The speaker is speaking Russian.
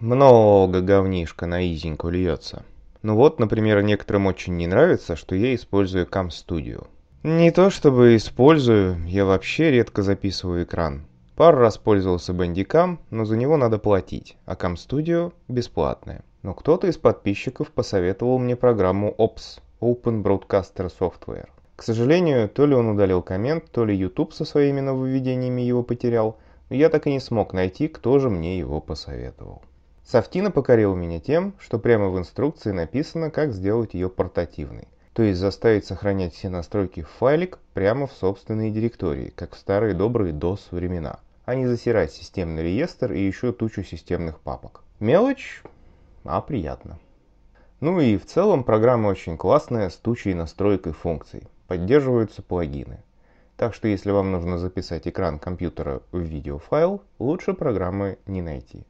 Много говнишка на изеньку льется. Ну вот, например, некоторым очень не нравится, что я использую Cam Studio. Не то чтобы использую, я вообще редко записываю экран. Пару раз пользовался Bandicam, но за него надо платить, а Cam Studio бесплатное. Но кто-то из подписчиков посоветовал мне программу OPS, Open Broadcaster Software. К сожалению, то ли он удалил коммент, то ли YouTube со своими нововведениями его потерял, но я так и не смог найти, кто же мне его посоветовал. Софтина покорила меня тем, что прямо в инструкции написано, как сделать ее портативной, то есть заставить сохранять все настройки в файлик прямо в собственной директории, как в старые добрые DOS времена, а не засирать системный реестр и еще тучу системных папок. Мелочь, а приятно. Ну и в целом программа очень классная с тучей настройкой функций. Поддерживаются плагины. Так что если вам нужно записать экран компьютера в видеофайл, лучше программы не найти.